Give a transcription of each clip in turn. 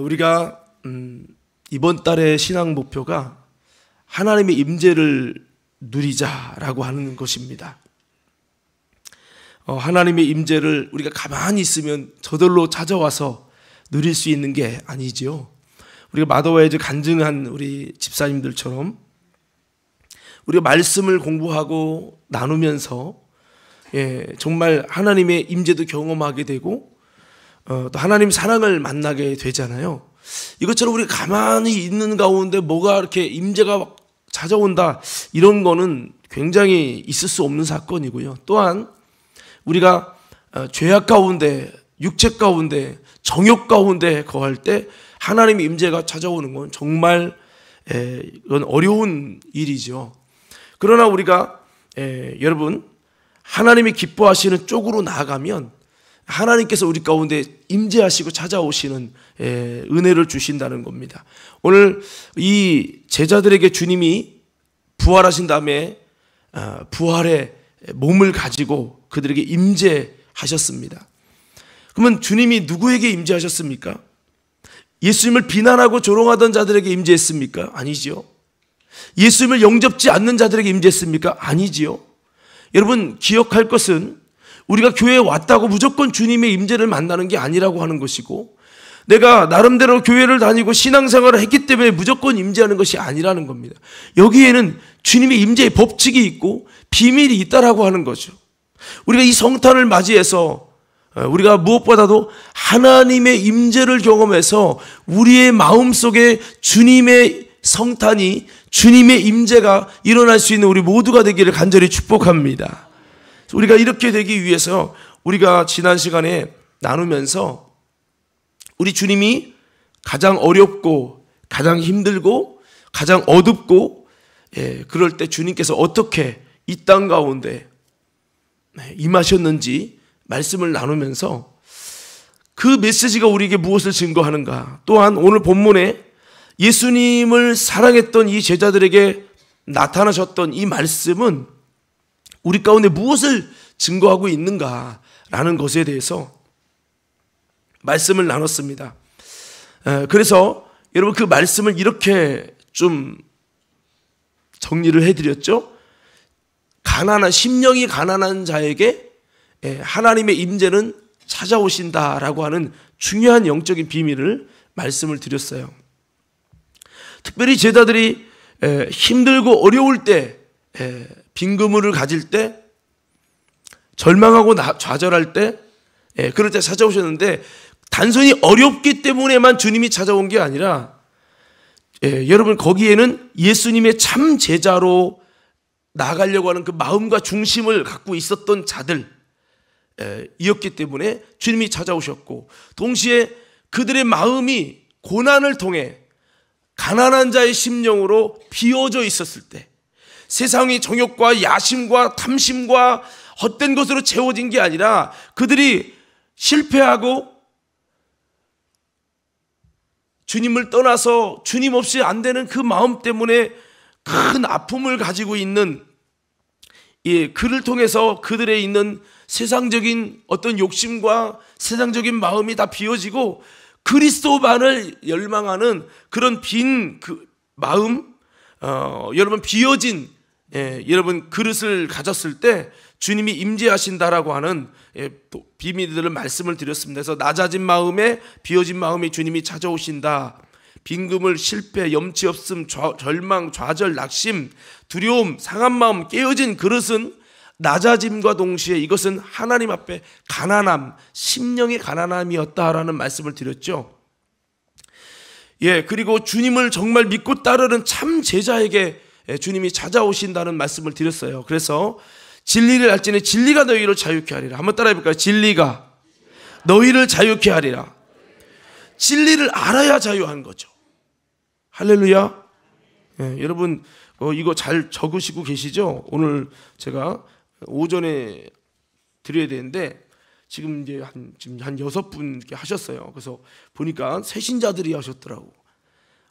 우리가 음, 이번 달의 신앙 목표가 하나님의 임재를 누리자라고 하는 것입니다. 어, 하나님의 임재를 우리가 가만히 있으면 저절로 찾아와서 누릴 수 있는 게 아니지요. 우리가 마더웨이즈 간증한 우리 집사님들처럼 우리가 말씀을 공부하고 나누면서 예, 정말 하나님의 임재도 경험하게 되고 어, 또 하나님 사랑을 만나게 되잖아요. 이것처럼 우리 가만히 있는 가운데 뭐가 이렇게 임재가 찾아온다 이런 거는 굉장히 있을 수 없는 사건이고요. 또한 우리가 어, 죄악 가운데 육체 가운데 정욕 가운데 거할 때하나님 임재가 찾아오는 건 정말 에, 이건 어려운 일이죠. 그러나 우리가 에, 여러분 하나님이 기뻐하시는 쪽으로 나아가면 하나님께서 우리 가운데 임재하시고 찾아오시는 예, 은혜를 주신다는 겁니다. 오늘 이 제자들에게 주님이 부활하신 다음에 아, 부활의 몸을 가지고 그들에게 임재하셨습니다. 그러면 주님이 누구에게 임재하셨습니까? 예수님을 비난하고 조롱하던 자들에게 임재했습니까? 아니지요. 예수님을 영접지 않는 자들에게 임재했습니까? 아니지요. 여러분 기억할 것은 우리가 교회에 왔다고 무조건 주님의 임재를 만나는 게 아니라고 하는 것이고 내가 나름대로 교회를 다니고 신앙생활을 했기 때문에 무조건 임재하는 것이 아니라는 겁니다. 여기에는 주님의 임재의 법칙이 있고 비밀이 있다라고 하는 거죠. 우리가 이 성탄을 맞이해서 어, 우리가 무엇보다도 하나님의 임재를 경험해서 우리의 마음속에 주님의 성탄이 주님의 임재가 일어날 수 있는 우리 모두가 되기를 간절히 축복합니다. 우리가 이렇게 되기 위해서 우리가 지난 시간에 나누면서 우리 주님이 가장 어렵고 가장 힘들고 가장 어둡고 예, 그럴 때 주님께서 어떻게 이 땅 가운데 네, 임하셨는지 말씀을 나누면서 그 메시지가 우리에게 무엇을 증거하는가 또한 오늘 본문에 예수님을 사랑했던 이 제자들에게 나타나셨던 이 말씀은 우리 가운데 무엇을 증거하고 있는가라는 것에 대해서 말씀을 나눴습니다. 그래서 여러분 그 말씀을 이렇게 좀 정리를 해드렸죠. 가난한 심령이 가난한 자에게 하나님의 임재는 찾아오신다라고 하는 중요한 영적인 비밀을 말씀을 드렸어요. 특별히 제자들이 힘들고 어려울 때빈 그물을 가질 때 절망하고 좌절할 때 예, 그럴 때 찾아오셨는데 단순히 어렵기 때문에만 주님이 찾아온 게 아니라 예, 여러분 거기에는 예수님의 참 제자로 나가려고 하는 그 마음과 중심을 갖고 있었던 자들이었기 예, 때문에 주님이 찾아오셨고 동시에 그들의 마음이 고난을 통해 가난한 자의 심령으로 비워져 있었을 때 세상의 정욕과 야심과 탐심과 헛된 것으로 채워진 게 아니라 그들이 실패하고 주님을 떠나서 주님 없이 안 되는 그 마음 때문에 큰 아픔을 가지고 있는 예, 그를 통해서 그들의 있는 세상적인 어떤 욕심과 세상적인 마음이 다 비워지고 그리스도만을 열망하는 그런 빈 그 마음, 어, 여러분 비어진 예, 여러분 그릇을 가졌을 때 주님이 임재하신다라고 하는 예, 비밀들을 말씀을 드렸습니다. 그래서 낮아진 마음에 비어진 마음이 주님이 찾아오신다. 빈금을 실패, 염치 없음, 좌, 절망, 좌절, 낙심, 두려움, 상한 마음, 깨어진 그릇은 낮아짐과 동시에 이것은 하나님 앞에 가난함, 심령의 가난함이었다라는 말씀을 드렸죠. 예, 그리고 주님을 정말 믿고 따르는 참 제자에게 예, 주님이 찾아오신다는 말씀을 드렸어요. 그래서 진리를 알지는 진리가 너희를 자유케 하리라. 한번 따라해 볼까요? 진리가 너희를 자유케 하리라. 진리를 알아야 자유한 거죠. 할렐루야. 예, 여러분 어, 이거 잘 적으시고 계시죠? 오늘 제가 오전에 드려야 되는데 지금 이제 한 지금 한 여섯 분 하셨어요. 그래서 보니까 새신자들이 하셨더라고.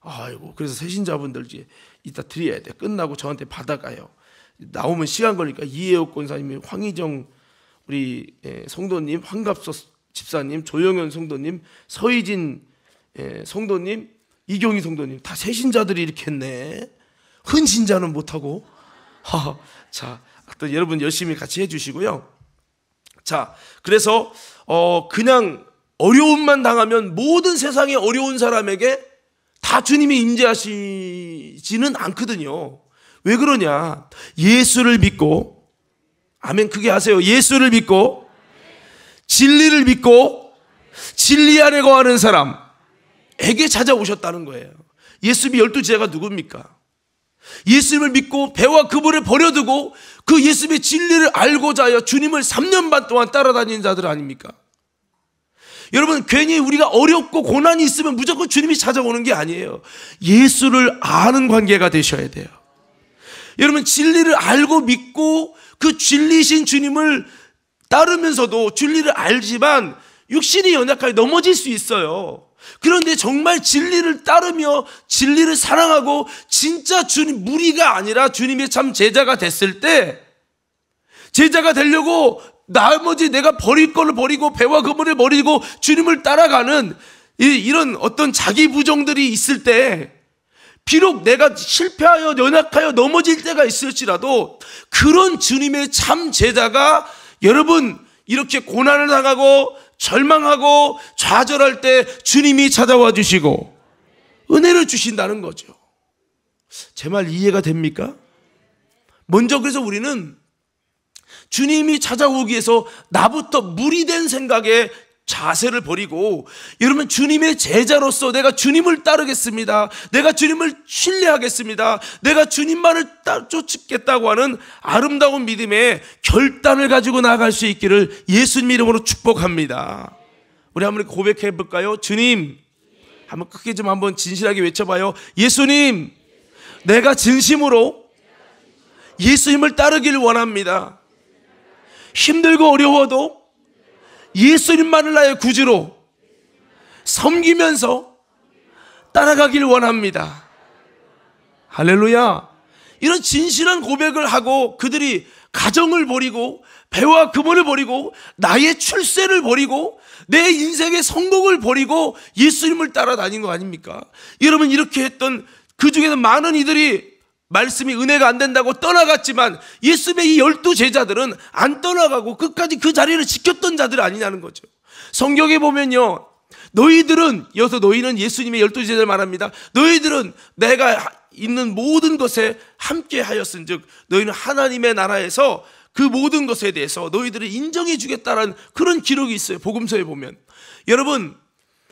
아이고 그래서 세신자분들 이제 이따 드려야 돼. 끝나고 저한테 받아가요. 나오면 시간 걸리니까 이해옥 권사님, 이 황희정 우리 예, 성도님, 황갑서 집사님, 조영현 성도님, 서희진 예, 성도님, 이경희 성도님 다 세신자들이 이렇게 했네. 흔신자는 못하고. 하하, 자, 또 여러분 열심히 같이 해주시고요. 자, 그래서 어 그냥 어려움만 당하면 모든 세상의 어려운 사람에게 다 주님이 임재하시지는 않거든요. 왜 그러냐? 예수를 믿고 아멘 크게 하세요. 예수를 믿고 진리를 믿고 진리 안에 거하는 사람에게 찾아오셨다는 거예요. 예수님이 열두 제자가 누굽니까? 예수님을 믿고 배와 그분을 버려두고 그 예수님의 진리를 알고자 하여 주님을 3년 반 동안 따라다닌 자들 아닙니까? 여러분 괜히 우리가 어렵고 고난이 있으면 무조건 주님이 찾아오는 게 아니에요. 예수를 아는 관계가 되셔야 돼요. 여러분 진리를 알고 믿고 그 진리신 주님을 따르면서도 진리를 알지만 육신이 연약하게 넘어질 수 있어요. 그런데 정말 진리를 따르며 진리를 사랑하고 진짜 주님 무리가 아니라 주님의 참 제자가 됐을 때 제자가 되려고 나머지 내가 버릴 거를 버리고 배와 그물을 버리고 주님을 따라가는 이런 어떤 자기 부정들이 있을 때 비록 내가 실패하여 연약하여 넘어질 때가 있을지라도 그런 주님의 참 제자가 여러분 이렇게 고난을 당하고 절망하고 좌절할 때 주님이 찾아와 주시고 은혜를 주신다는 거죠. 제 말 이해가 됩니까? 먼저 그래서 우리는 주님이 찾아오기 위해서 나부터 무리된 생각에 자세를 버리고 여러분 주님의 제자로서 내가 주님을 따르겠습니다. 내가 주님을 신뢰하겠습니다. 내가 주님만을 쫓겠다고 하는 아름다운 믿음의 결단을 가지고 나아갈 수 있기를 예수님 이름으로 축복합니다. 우리 한번 고백해 볼까요? 주님 한번 크게 좀 한번 진실하게 외쳐봐요. 예수님 내가 진심으로 예수님을 따르길 원합니다. 힘들고 어려워도 예수님만을 나의 구주로 섬기면서 따라가길 원합니다. 할렐루야. 이런 진실한 고백을 하고 그들이 가정을 버리고 배와 금원을 버리고 나의 출세를 버리고 내 인생의 성공을 버리고 예수님을 따라다닌 거 아닙니까? 여러분 이렇게 했던 그 중에서 많은 이들이 말씀이 은혜가 안 된다고 떠나갔지만 예수의 이 열두 제자들은 안 떠나가고 끝까지 그 자리를 지켰던 자들 아니냐는 거죠. 성경에 보면요. 너희들은, 여기서 너희는 예수님의 열두 제자를 말합니다. 너희들은 내가 있는 모든 것에 함께 하였은 즉, 너희는 하나님의 나라에서 그 모든 것에 대해서 너희들을 인정해 주겠다는 그런 기록이 있어요. 복음서에 보면. 여러분,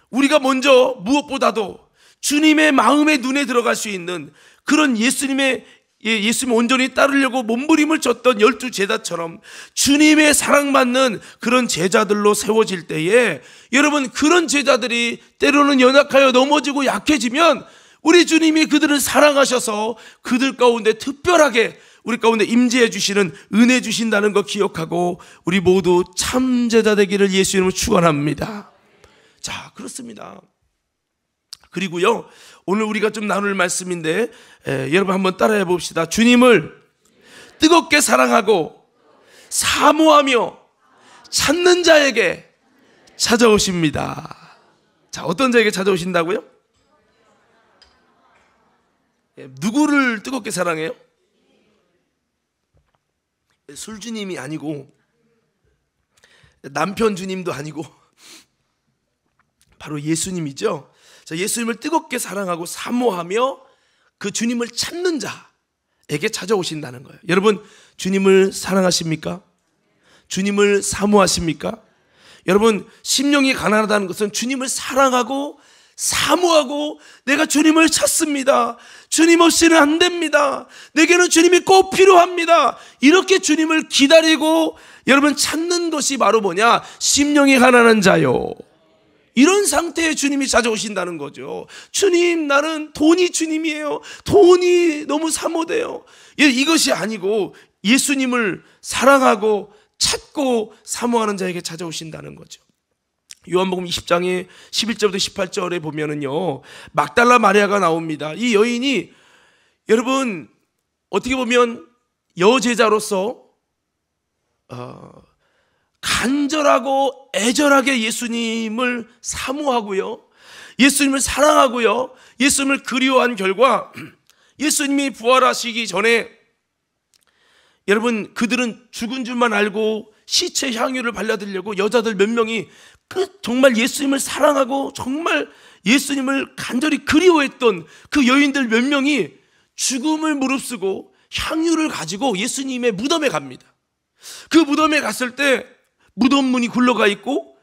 우리가 먼저 무엇보다도 주님의 마음의 눈에 들어갈 수 있는 그런 예수님의 예, 예수님 온전히 따르려고 몸부림을 쳤던 열두 제자처럼 주님의 사랑받는 그런 제자들로 세워질 때에 여러분 그런 제자들이 때로는 연약하여 넘어지고 약해지면 우리 주님이 그들을 사랑하셔서 그들 가운데 특별하게 우리 가운데 임재해 주시는 은혜 주신다는 거 기억하고 우리 모두 참 제자 되기를 예수 님을 축원합니다. 자, 그렇습니다. 그리고요. 오늘 우리가 좀 나눌 말씀인데 에, 여러분 한번 따라해 봅시다. 주님을 뜨겁게 사랑하고 사모하며 찾는 자에게 찾아오십니다. 자, 어떤 자에게 찾아오신다고요? 예, 누구를 뜨겁게 사랑해요? 예, 술주님이 아니고 남편 주님도 아니고 바로 예수님이죠. 예수님을 뜨겁게 사랑하고 사모하며 그 주님을 찾는 자에게 찾아오신다는 거예요. 여러분, 주님을 사랑하십니까? 주님을 사모하십니까? 여러분, 심령이 가난하다는 것은 주님을 사랑하고 사모하고 내가 주님을 찾습니다. 주님 없이는 안 됩니다. 내게는 주님이 꼭 필요합니다. 이렇게 주님을 기다리고 여러분 찾는 것이 바로 뭐냐? 심령이 가난한 자요. 이런 상태에 주님이 찾아오신다는 거죠. 주님, 나는 돈이 주님이에요. 돈이 너무 사모돼요. 예, 이것이 아니고 예수님을 사랑하고 찾고 사모하는 자에게 찾아오신다는 거죠. 요한복음 20장의 11절부터 18절에 보면은요, 막달라 마리아가 나옵니다. 이 여인이 여러분 어떻게 보면 여제자로서 어, 간절하고 애절하게 예수님을 사모하고요. 예수님을 사랑하고요. 예수님을 그리워한 결과 예수님이 부활하시기 전에 여러분 그들은 죽은 줄만 알고 시체 향유를 발라드리려고 여자들 몇 명이 그 정말 예수님을 사랑하고 정말 예수님을 간절히 그리워했던 그 여인들 몇 명이 죽음을 무릅쓰고 향유를 가지고 예수님의 무덤에 갑니다. 그 무덤에 갔을 때 무덤 문이 굴러가 있고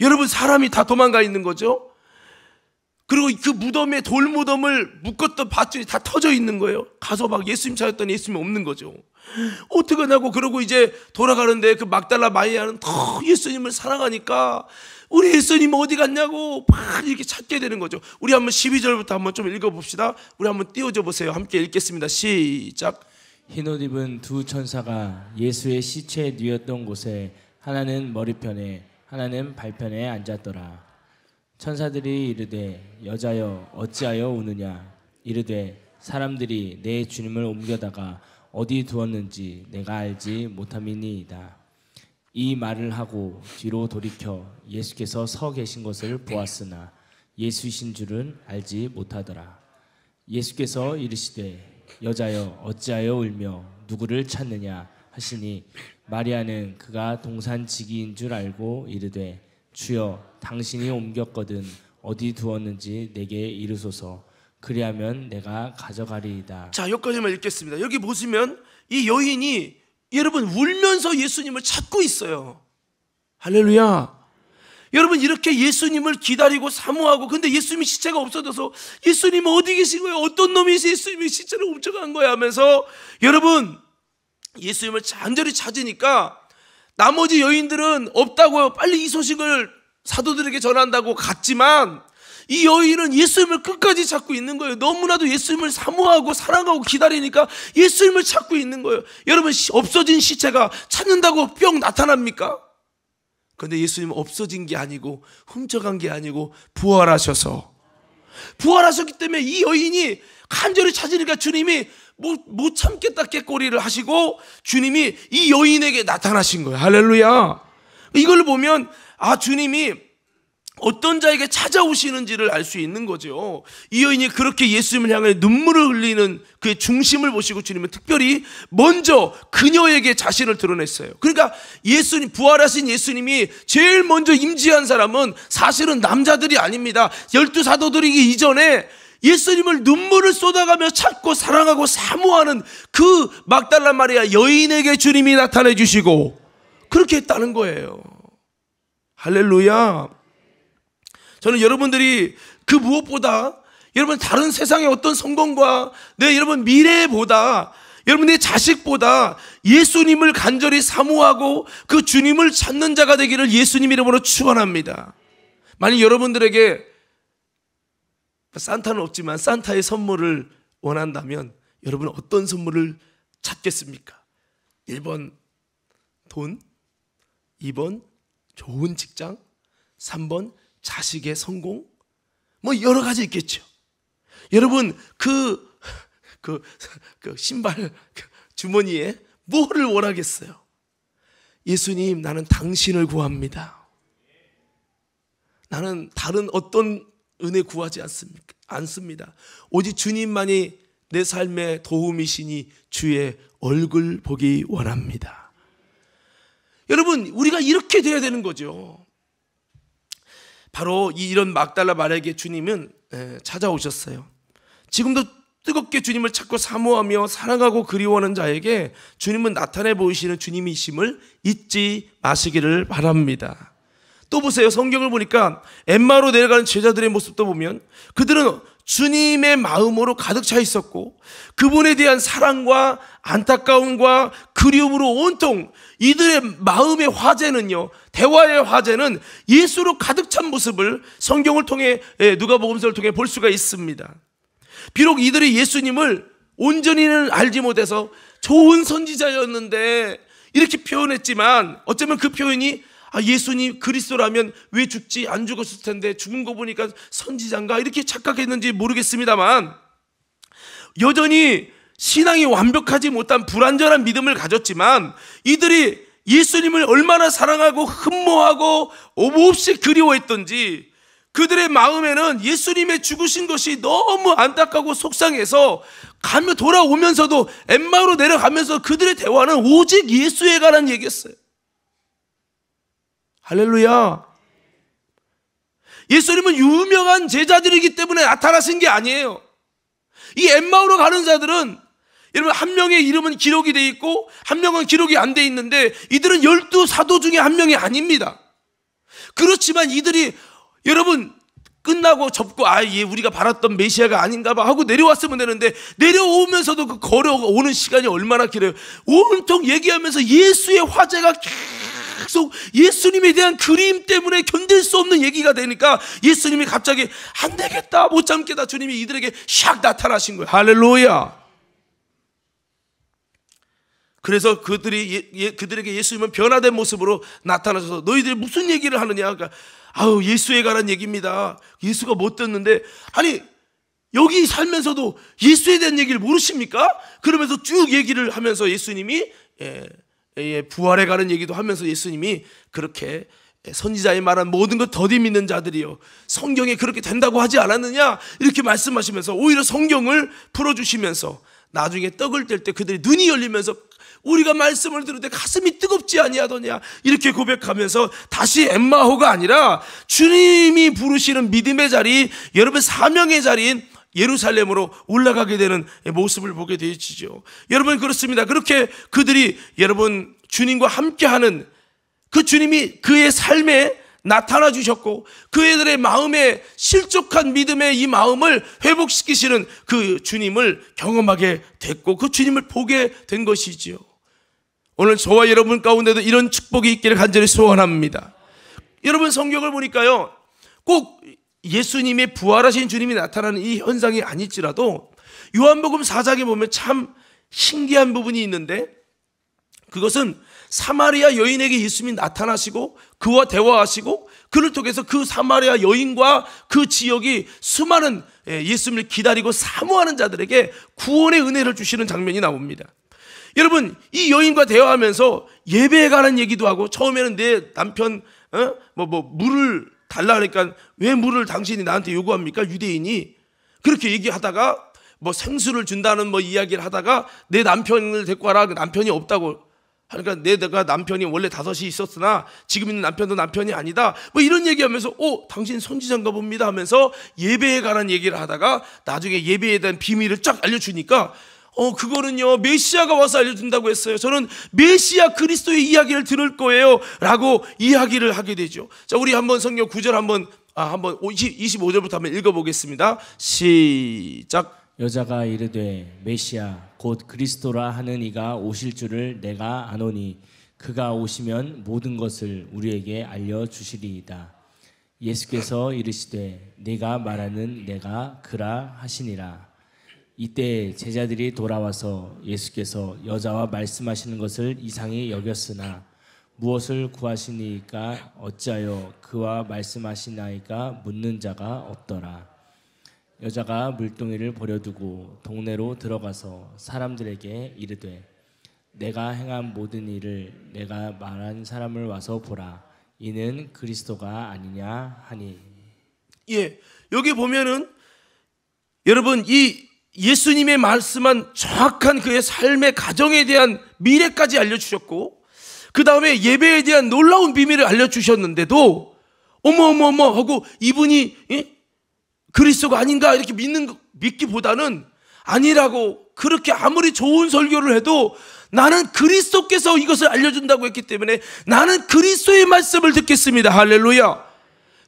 여러분 사람이 다 도망가 있는 거죠. 그리고 그 무덤에 돌무덤을 묶었던 밧줄이 다 터져 있는 거예요. 가서 막 예수님 찾았더니 예수님 없는 거죠. 어떻게 나고 그러고 이제 돌아가는데 그 막달라 마리아는 더 예수님을 사랑하니까 우리 예수님 어디 갔냐고 막 이렇게 찾게 되는 거죠. 우리 한번 12절부터 한번 좀 읽어봅시다. 우리 한번 띄워줘 보세요. 함께 읽겠습니다. 시작. 흰 옷 입은 두 천사가 예수의 시체에 뉘었던 곳에 하나는 머리편에 하나는 발편에 앉았더라. 천사들이 이르되 여자여 어찌하여 우느냐 이르되 사람들이 내 주님을 옮겨다가 어디 두었는지 내가 알지 못함이니이다. 이 말을 하고 뒤로 돌이켜 예수께서 서 계신 것을 보았으나 예수이신 줄은 알지 못하더라. 예수께서 이르시되 여자여 어찌하여 울며 누구를 찾느냐 하시니 마리아는 그가 동산지기인 줄 알고 이르되 주여 당신이 옮겼거든 어디 두었는지 내게 이르소서 그리하면 내가 가져가리이다. 자 여기까지만 읽겠습니다. 여기 보시면 이 여인이 여러분 울면서 예수님을 찾고 있어요. 할렐루야. 여러분 이렇게 예수님을 기다리고 사모하고 근데 예수님이 시체가 없어져서 예수님 어디 계신 거예요? 어떤 놈이 예수님이 시체를 훔쳐간 거야 하면서 여러분 예수님을 간절히 찾으니까 나머지 여인들은 없다고 요 빨리 이 소식을 사도들에게 전한다고 갔지만 이 여인은 예수님을 끝까지 찾고 있는 거예요. 너무나도 예수님을 사모하고 사랑하고 기다리니까 예수님을 찾고 있는 거예요. 여러분 없어진 시체가 찾는다고 뿅 나타납니까? 근데 예수님은 없어진 게 아니고 훔쳐간 게 아니고 부활하셔서 부활하셨기 때문에 이 여인이 간절히 찾으니까 주님이 못, 못 참겠다 깨꼬리를 하시고 주님이 이 여인에게 나타나신 거예요. 할렐루야. 이걸 보면 아, 주님이 어떤 자에게 찾아오시는지를 알 수 있는 거죠. 이 여인이 그렇게 예수님을 향해 눈물을 흘리는 그의 중심을 보시고 주님은 특별히 먼저 그녀에게 자신을 드러냈어요. 그러니까 예수님 부활하신 예수님이 제일 먼저 임지한 사람은 사실은 남자들이 아닙니다. 열두 사도들이기 이전에 예수님을 눈물을 쏟아가며 찾고 사랑하고 사모하는 그 막달라 마리아 여인에게 주님이 나타내 주시고 그렇게 했다는 거예요. 할렐루야. 저는 여러분들이 그 무엇보다 여러분 다른 세상의 어떤 성공과 내 여러분 미래보다 여러분 의 자식보다 예수님을 간절히 사모하고 그 주님을 찾는 자가 되기를 예수님 이름으로 축원합니다. 만약 여러분들에게 산타는 없지만 산타의 선물을 원한다면 여러분 어떤 선물을 찾겠습니까? 1번 돈, 2번 좋은 직장, 3번 자식의 성공, 뭐 여러 가지 있겠죠. 여러분 그, 그, 그 신발 그 주머니에 뭐를 원하겠어요? 예수님 나는 당신을 구합니다. 나는 다른 어떤 은혜 구하지 않습니까? 않습니다. 오직 주님만이 내 삶의 도움이시니 주의 얼굴 보기 원합니다. 여러분, 우리가 이렇게 돼야 되는 거죠. 바로 이런 막달라 마리아에게 주님은 찾아오셨어요. 지금도 뜨겁게 주님을 찾고 사모하며 사랑하고 그리워하는 자에게 주님은 나타내 보이시는 주님이심을 잊지 마시기를 바랍니다. 또 보세요. 성경을 보니까 엠마로 내려가는 제자들의 모습도 보면 그들은 주님의 마음으로 가득 차 있었고 그분에 대한 사랑과 안타까움과 그리움으로 온통 이들의 마음의 화제는요 대화의 화제는 예수로 가득 찬 모습을 성경을 통해 예, 누가복음서를 통해 볼 수가 있습니다. 비록 이들이 예수님을 온전히는 알지 못해서 좋은 선지자였는데 이렇게 표현했지만 어쩌면 그 표현이 아, 예수님 그리스도라면 왜 죽지 안 죽었을 텐데 죽은 거 보니까 선지자인가 이렇게 착각했는지 모르겠습니다만 여전히 신앙이 완벽하지 못한 불완전한 믿음을 가졌지만 이들이 예수님을 얼마나 사랑하고 흠모하고 오없이 그리워했던지 그들의 마음에는 예수님의 죽으신 것이 너무 안타깝고 속상해서 가며 돌아오면서도 엠마로 내려가면서 그들의 대화는 오직 예수에 관한 얘기였어요. 할렐루야. 예수님은 유명한 제자들이기 때문에 나타나신 게 아니에요. 이 엠마오로 가는 자들은 여러분 한 명의 이름은 기록이 돼 있고 한 명은 기록이 안 돼 있는데 이들은 열두 사도 중에 한 명이 아닙니다. 그렇지만 이들이 여러분 끝나고 접고 아, 예, 우리가 바랐던 메시아가 아닌가 봐 하고 내려왔으면 되는데 내려오면서도 그 걸어오는 시간이 얼마나 길어요. 온통 얘기하면서 예수의 화제가 계속 예수님에 대한 그림 때문에 견딜 수 없는 얘기가 되니까 예수님이 갑자기 안 되겠다 못 참겠다 주님이 이들에게 샥 나타나신 거예요. 할렐루야. 그래서 그들이 예, 예, 그들에게 예수님은 변화된 모습으로 나타나셔서 너희들이 무슨 얘기를 하느냐? 그러니까 아우 예수에 관한 얘기입니다. 예수가 못 듣는데 아니 여기 살면서도 예수에 대한 얘기를 모르십니까? 그러면서 쭉 얘기를 하면서 예수님이 예, 예, 예, 부활에 가는 얘기도 하면서 예수님이 그렇게 선지자의 말한 모든 것 더디 믿는 자들이요 성경에 그렇게 된다고 하지 않았느냐 이렇게 말씀하시면서 오히려 성경을 풀어주시면서 나중에 떡을 뗄 때 그들이 눈이 열리면서 우리가 말씀을 들을 때 가슴이 뜨겁지 아니하더냐 이렇게 고백하면서 다시 엠마호가 아니라 주님이 부르시는 믿음의 자리 여러분 사명의 자리인 예루살렘으로 올라가게 되는 모습을 보게 되어지죠. 여러분 그렇습니다. 그렇게 그들이 여러분 주님과 함께하는 그 주님이 그의 삶에 나타나 주셨고 그애들의 마음에 실족한 믿음의 이 마음을 회복시키시는 그 주님을 경험하게 됐고 그 주님을 보게 된 것이지요. 오늘 저와 여러분 가운데도 이런 축복이 있기를 간절히 소원합니다. 여러분 성경을 보니까요. 꼭 예수님의 부활하신 주님이 나타나는 이 현상이 아닐지라도 요한복음 4장에 보면 참 신기한 부분이 있는데 그것은 사마리아 여인에게 예수님이 나타나시고 그와 대화하시고 그를 통해서 그 사마리아 여인과 그 지역이 수많은 예, 예수님을 기다리고 사모하는 자들에게 구원의 은혜를 주시는 장면이 나옵니다. 여러분 이 여인과 대화하면서 예배에 관한 얘기도 하고 처음에는 내 남편 어? 뭐, 뭐 물을 달라 하니까왜 그러니까 물을 당신이 나한테 요구합니까? 유대인이. 그렇게 얘기하다가 뭐 생수를 준다는 뭐 이야기를 하다가 내 남편을 데리고 와라. 그 남편이 없다고. 하니까내 그러니까 내가 남편이 원래 다섯이 있었으나 지금 있는 남편도 남편이 아니다. 뭐 이런 얘기하면서 어, 당신 선지자인가 봅니다 하면서 예배에 관한 얘기를 하다가 나중에 예배에 대한 비밀을 쫙 알려주니까 어, 그거는요, 메시아가 와서 알려준다고 했어요. 저는 메시아 그리스도의 이야기를 들을 거예요. 라고 이야기를 하게 되죠. 자, 우리 한번 성경 9절 한번, 아, 한번 2 5절부터 한번 읽어보겠습니다. 시작. 여자가 이르되 메시아 곧 그리스도라 하는 이가 오실 줄을 내가 아노니 그가 오시면 모든 것을 우리에게 알려 주시리이다. 예수께서 이르시되 내가 말하는 내가 그라 하시니라 이때 제자들이 돌아와서 예수께서 여자와 말씀하시는 것을 이상히 여겼으나 무엇을 구하시니까 어찌하여 그와 말씀하시나이까 묻는 자가 없더라. 여자가 물동이를 버려두고 동네로 들어가서 사람들에게 이르되 내가 행한 모든 일을 내가 말한 사람을 와서 보라 이는 그리스도가 아니냐 하니 예 여기 보면은 여러분 이 예수님의 말씀한 정확한 그의 삶의 가정에 대한 미래까지 알려주셨고, 그 다음에 예배에 대한 놀라운 비밀을 알려주셨는데도, 어머어머어머 하고 이분이 예? 그리스도가 아닌가 이렇게 믿는, 믿기보다는 아니라고 그렇게 아무리 좋은 설교를 해도 나는 그리스도께서 이것을 알려준다고 했기 때문에 나는 그리스도의 말씀을 듣겠습니다. 할렐루야.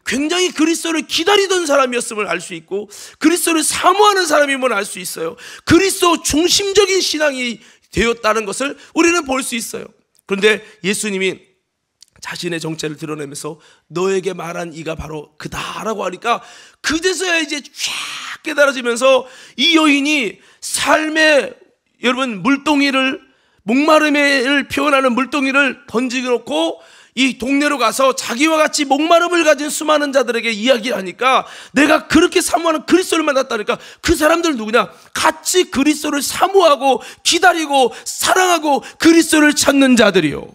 굉장히 그리스도를 기다리던 사람이었음을 알 수 있고 그리스도를 사모하는 사람임을 알수 있어요. 그리스도 중심적인 신앙이 되었다는 것을 우리는 볼 수 있어요. 그런데 예수님이 자신의 정체를 드러내면서 너에게 말한 이가 바로 그다라고 하니까 그제서야 이제 쫙 깨달아지면서 이 여인이 삶의 여러분 물동이를 목마름을 표현하는 물동이를 던지고 놓고 이 동네로 가서 자기와 같이 목마름을 가진 수많은 자들에게 이야기를 하니까 내가 그렇게 사모하는 그리스도를 만났다니까 그 사람들 누구냐? 같이 그리스도를 사모하고 기다리고 사랑하고 그리스도를 찾는 자들이요.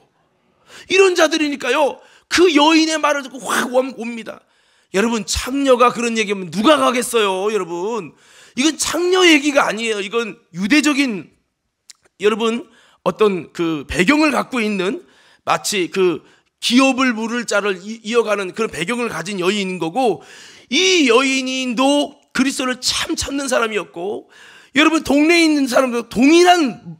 이런 자들이니까요. 그 여인의 말을 듣고 확 옵니다. 여러분 창녀가 그런 얘기하면 누가 가겠어요, 여러분? 이건 창녀 얘기가 아니에요. 이건 유대적인 여러분 어떤 그 배경을 갖고 있는 마치 그 기업을 물을 자를 이어가는 그런 배경을 가진 여인인 거고 이 여인도 인 그리스도를 참 찾는 사람이었고 여러분 동네에 있는 사람도 동일한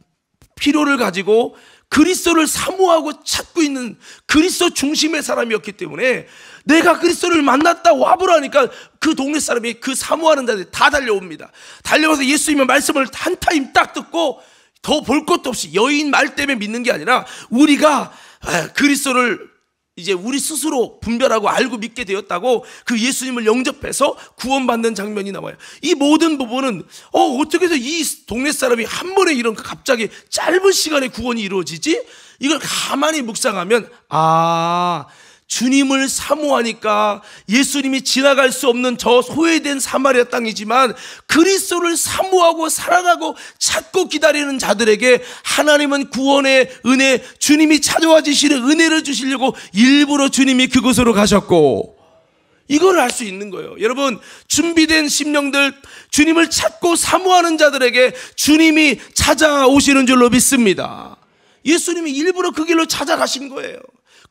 필요를 가지고 그리스도를 사모하고 찾고 있는 그리스도 중심의 사람이었기 때문에 내가 그리스도를 만났다 와보라니까 그 동네 사람이 그 사모하는 자들 다 달려옵니다. 달려와서 예수님의 말씀을 한 타임 딱 듣고 더 볼 것도 없이 여인 말 때문에 믿는 게 아니라 우리가 아, 그리스도를 이제 우리 스스로 분별하고 알고 믿게 되었다고 그 예수님을 영접해서 구원받는 장면이 나와요. 이 모든 부분은 어 어떻게 해서 이 동네 사람이 한 번에 이런 그 갑자기 짧은 시간에 구원이 이루어지지? 이걸 가만히 묵상하면 아 주님을 사모하니까 예수님이 지나갈 수 없는 저 소외된 사마리아 땅이지만 그리스도를 사모하고 사랑하고 찾고 기다리는 자들에게 하나님은 구원의 은혜, 주님이 찾아와 주시는 은혜를 주시려고 일부러 주님이 그곳으로 가셨고 이걸 알수 있는 거예요. 여러분, 준비된 심령들, 주님을 찾고 사모하는 자들에게 주님이 찾아오시는 줄로 믿습니다. 예수님이 일부러 그 길로 찾아가신 거예요.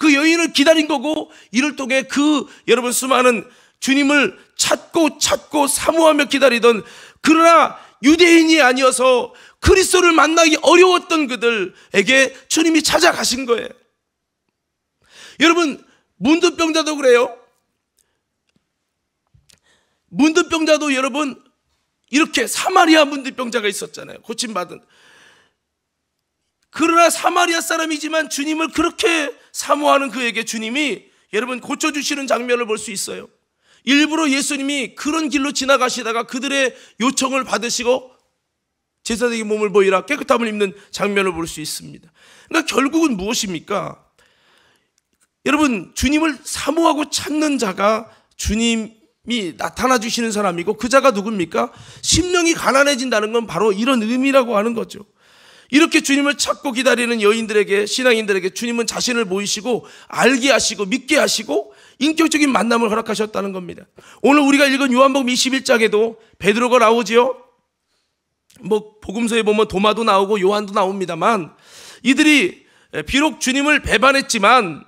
그 여인을 기다린 거고 이를 통해 그 여러분 수많은 주님을 찾고 찾고 사모하며 기다리던 그러나 유대인이 아니어서 그리스도를 만나기 어려웠던 그들에게 주님이 찾아가신 거예요. 여러분 문득병자도 그래요. 문득병자도 여러분 이렇게 사마리아 문득병자가 있었잖아요. 고침받은 그러나 사마리아 사람이지만 주님을 그렇게 사모하는 그에게 주님이 여러분 고쳐주시는 장면을 볼 수 있어요. 일부러 예수님이 그런 길로 지나가시다가 그들의 요청을 받으시고 제사장의 몸을 보이라 깨끗함을 입는 장면을 볼 수 있습니다. 그러니까 결국은 무엇입니까? 여러분 주님을 사모하고 찾는 자가 주님이 나타나 주시는 사람이고 그 자가 누굽니까? 심령이 가난해진다는 건 바로 이런 의미라고 하는 거죠. 이렇게 주님을 찾고 기다리는 여인들에게 신앙인들에게 주님은 자신을 보이시고 알게 하시고 믿게 하시고 인격적인 만남을 허락하셨다는 겁니다. 오늘 우리가 읽은 요한복음 21장에도 베드로가 나오지요. 뭐 복음서에 보면 도마도 나오고 요한도 나옵니다만 이들이 비록 주님을 배반했지만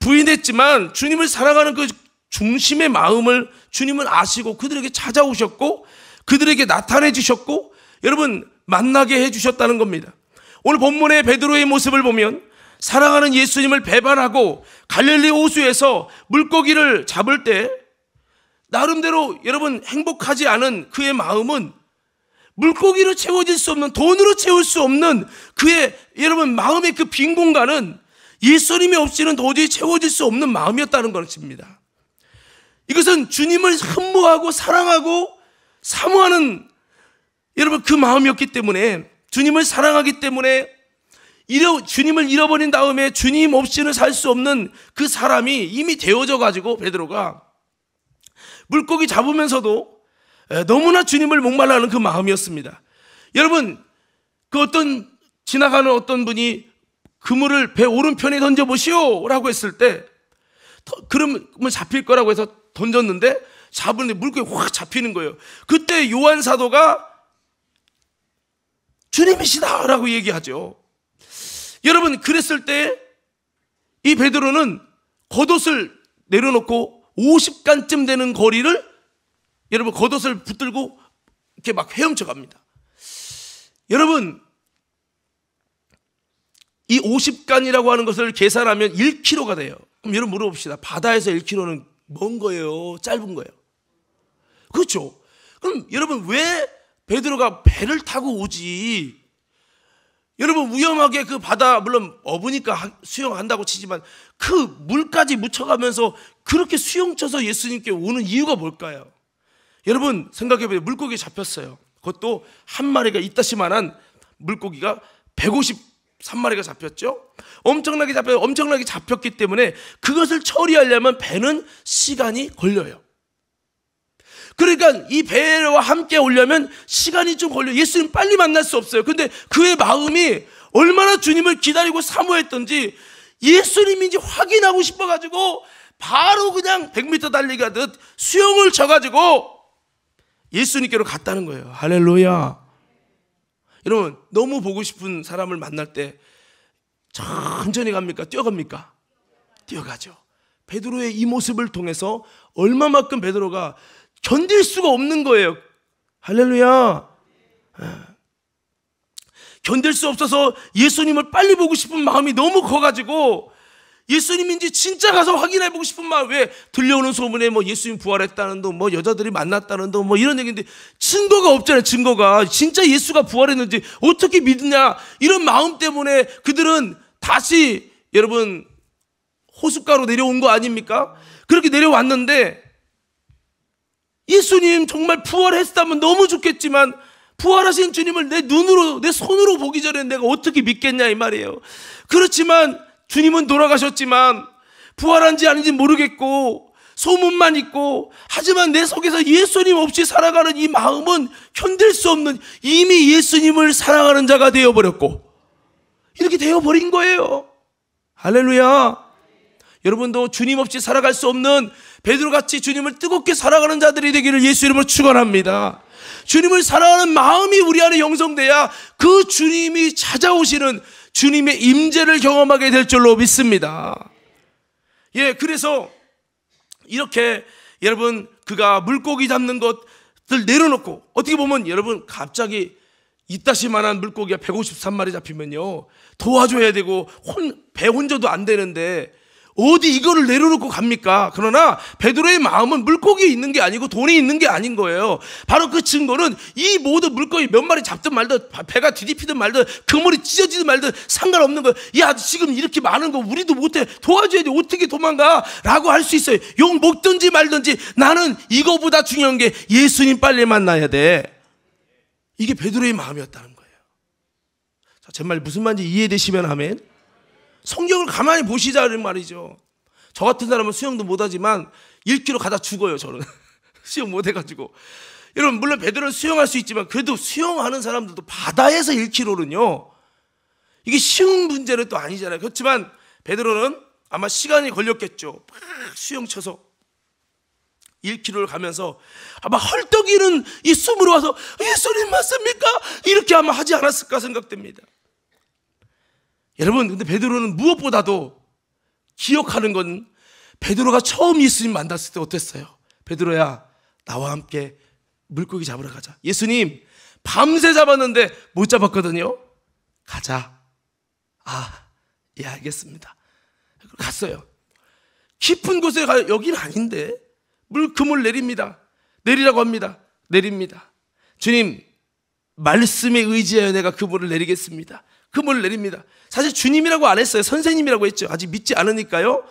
부인했지만 주님을 사랑하는 그 중심의 마음을 주님은 아시고 그들에게 찾아오셨고 그들에게 나타내 주셨고 여러분 만나게 해주셨다는 겁니다. 오늘 본문의 베드로의 모습을 보면 사랑하는 예수님을 배반하고 갈릴리 호수에서 물고기를 잡을 때 나름대로 여러분 행복하지 않은 그의 마음은 물고기로 채워질 수 없는 돈으로 채울 수 없는 그의 여러분 마음의 그 빈 공간은 예수님이 없이는 도저히 채워질 수 없는 마음이었다는 것입니다. 이것은 주님을 흠모하고 사랑하고 사모하는 여러분 그 마음이었기 때문에 주님을 사랑하기 때문에 잃어, 주님을 잃어버린 다음에 주님 없이는 살 수 없는 그 사람이 이미 되어져 가지고 베드로가 물고기 잡으면서도 너무나 주님을 목말라하는 그 마음이었습니다. 여러분 그 어떤 지나가는 어떤 분이 그물을 배 오른편에 던져 보시오라고 했을 때 그러면 잡힐 거라고 해서 던졌는데 잡은데 물고기 확 잡히는 거예요. 그때 요한 사도가 주님이시다라고 얘기하죠. 여러분 그랬을 때 이 베드로는 겉옷을 내려놓고 50간쯤 되는 거리를 여러분 겉옷을 붙들고 이렇게 막 헤엄쳐 갑니다. 여러분 이 50간이라고 하는 것을 계산하면 1km가 돼요. 그럼 여러분 물어봅시다. 바다에서 1km는 먼 거예요? 짧은 거예요? 그렇죠? 그럼 여러분 왜 베드로가 배를 타고 오지. 여러분 위험하게 그 바다 물론 어부니까 수영한다고 치지만 그 물까지 묻혀가면서 그렇게 수영 쳐서 예수님께 오는 이유가 뭘까요? 여러분 생각해보세요. 물고기 잡혔어요. 그것도 한 마리가 있다시만한 물고기가 153마리가 잡혔죠. 엄청나게 잡혀 엄청나게 잡혔기 때문에 그것을 처리하려면 배는 시간이 걸려요. 그러니까 이베 배와 함께 오려면 시간이 좀 걸려. 예수님 빨리 만날 수 없어요. 근데 그의 마음이 얼마나 주님을 기다리고 사모했던지 예수님인지 확인하고 싶어가지고 바로 그냥 100m 달리기 하듯 수영을 쳐가지고 예수님께로 갔다는 거예요. 할렐루야. 여러분, 너무 보고 싶은 사람을 만날 때 천천히 갑니까? 뛰어갑니까? 뛰어가죠. 베드로의 이 모습을 통해서 얼마만큼 베드로가 견딜 수가 없는 거예요. 할렐루야. 예. 견딜 수 없어서 예수님을 빨리 보고 싶은 마음이 너무 커가지고 예수님인지 진짜 가서 확인해 보고 싶은 마음 왜 들려오는 소문에 뭐 예수님 부활했다는 둥, 뭐 여자들이 만났다는 둥, 뭐 이런 얘기인데 증거가 없잖아요. 증거가 진짜 예수가 부활했는지 어떻게 믿느냐 이런 마음 때문에 그들은 다시 여러분 호숫가로 내려온 거 아닙니까? 그렇게 내려왔는데 예수님 정말 부활했다면 너무 좋겠지만 부활하신 주님을 내 눈으로 내 손으로 보기 전에 내가 어떻게 믿겠냐 이 말이에요. 그렇지만 주님은 돌아가셨지만 부활한지 아닌지 모르겠고 소문만 있고 하지만 내 속에서 예수님 없이 살아가는 이 마음은 견딜 수 없는 이미 예수님을 사랑하는 자가 되어 버렸고 이렇게 되어 버린 거예요. 할렐루야. 여러분도 주님 없이 살아갈 수 없는 베드로 같이 주님을 뜨겁게 사랑하는 자들이 되기를 예수 이름으로 축원합니다. 주님을 사랑하는 마음이 우리 안에 형성돼야그 주님이 찾아오시는 주님의 임재를 경험하게 될 줄로 믿습니다. 예, 그래서 이렇게 여러분 그가 물고기 잡는 것들 내려놓고 어떻게 보면 여러분 갑자기 이따시만한 물고기가 153마리 잡히면요 도와줘야 되고 혼, 배 혼자도 안 되는데 어디 이거를 내려놓고 갑니까? 그러나 베드로의 마음은 물고기 에 있는 게 아니고 돈이 있는 게 아닌 거예요. 바로 그 증거는 이 모든 물고기 몇 마리 잡든 말든 배가 뒤집히든 말든 그물이 찢어지든 말든 상관없는 거예요. 야 지금 이렇게 많은 거 우리도 못해 도와줘야지 어떻게 도망가? 라고 할 수 있어요. 욕 먹든지 말든지 나는 이거보다 중요한 게 예수님 빨리 만나야 돼. 이게 베드로의 마음이었다는 거예요. 자, 제말 무슨 말인지 이해되시면 하면 성경을 가만히 보시자는 말이죠. 저 같은 사람은 수영도 못하지만 1km 가다 죽어요. 저는 수영 못해가지고. 여러분 물론 베드로는 수영할 수 있지만 그래도 수영하는 사람들도 바다에서 1km는요. 이게 쉬운 문제는 또 아니잖아요. 그렇지만 베드로는 아마 시간이 걸렸겠죠. 막 수영 쳐서 1km를 가면서 아마 헐떡이는 이 숨으로 와서 예수님 맞습니까? 이렇게 아마 하지 않았을까 생각됩니다. 여러분, 근데 베드로는 무엇보다도 기억하는 건 베드로가 처음 예수님 만났을 때 어땠어요? 베드로야, 나와 함께 물고기 잡으러 가자. 예수님, 밤새 잡았는데 못 잡았거든요. 가자. 아, 예, 알겠습니다. 갔어요. 깊은 곳에 가, 여긴 아닌데. 물, 금을 내립니다. 내리라고 합니다. 내립니다. 주님, 말씀에 의지하여 내가 그물을 내리겠습니다. 금을 내립니다. 사실 주님이라고 안 했어요. 선생님이라고 했죠. 아직 믿지 않으니까요.